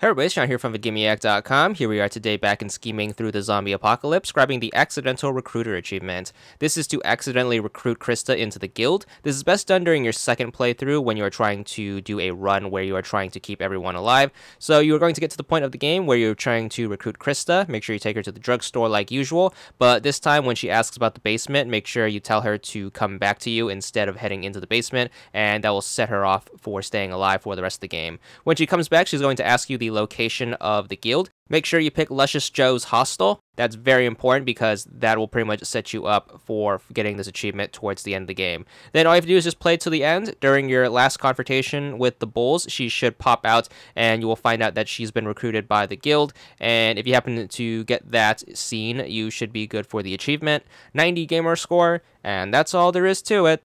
Hey everybody, Sean here from VidGameAct.com. Here we are today back in scheming through the zombie apocalypse, grabbing the Accidental Recruiter achievement. This is to accidentally recruit Krista into the guild. This is best done during your second playthrough when you are trying to do a run where you are trying to keep everyone alive. So you are going to get to the point of the game where you're trying to recruit Krista. Make sure you take her to the drugstore like usual, but this time when she asks about the basement, make sure you tell her to come back to you instead of heading into the basement, and that will set her off for staying alive for the rest of the game. When she comes back, she's going to ask you the location of the guild. Make sure you pick Luscious Joe's Hostel. That's very important because that will pretty much set you up for getting this achievement towards the end of the game. Then all you have to do is just play to the end. During your last confrontation with the Bulls, she should pop out and you will find out that she's been recruited by the guild. And if you happen to get that scene, you should be good for the achievement. 90 gamer score, and that's all there is to it.